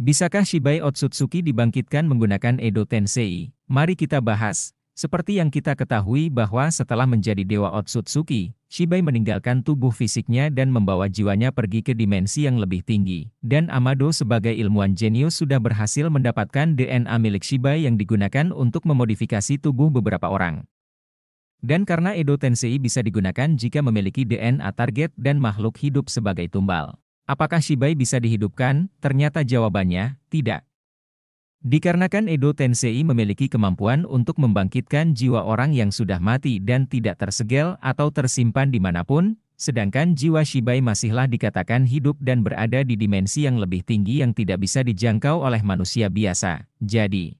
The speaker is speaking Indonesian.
Bisakah Shibai Otsutsuki dibangkitkan menggunakan Edo Tensei? Mari kita bahas. Seperti yang kita ketahui bahwa setelah menjadi Dewa Otsutsuki, Shibai meninggalkan tubuh fisiknya dan membawa jiwanya pergi ke dimensi yang lebih tinggi. Dan Amado sebagai ilmuwan jenius sudah berhasil mendapatkan DNA milik Shibai yang digunakan untuk memodifikasi tubuh beberapa orang. Dan karena Edo Tensei bisa digunakan jika memiliki DNA target dan makhluk hidup sebagai tumbal. Apakah Shibai bisa dihidupkan? Ternyata jawabannya, tidak. Dikarenakan Edo Tensei memiliki kemampuan untuk membangkitkan jiwa orang yang sudah mati dan tidak tersegel atau tersimpan dimanapun, sedangkan jiwa Shibai masihlah dikatakan hidup dan berada di dimensi yang lebih tinggi yang tidak bisa dijangkau oleh manusia biasa. Jadi,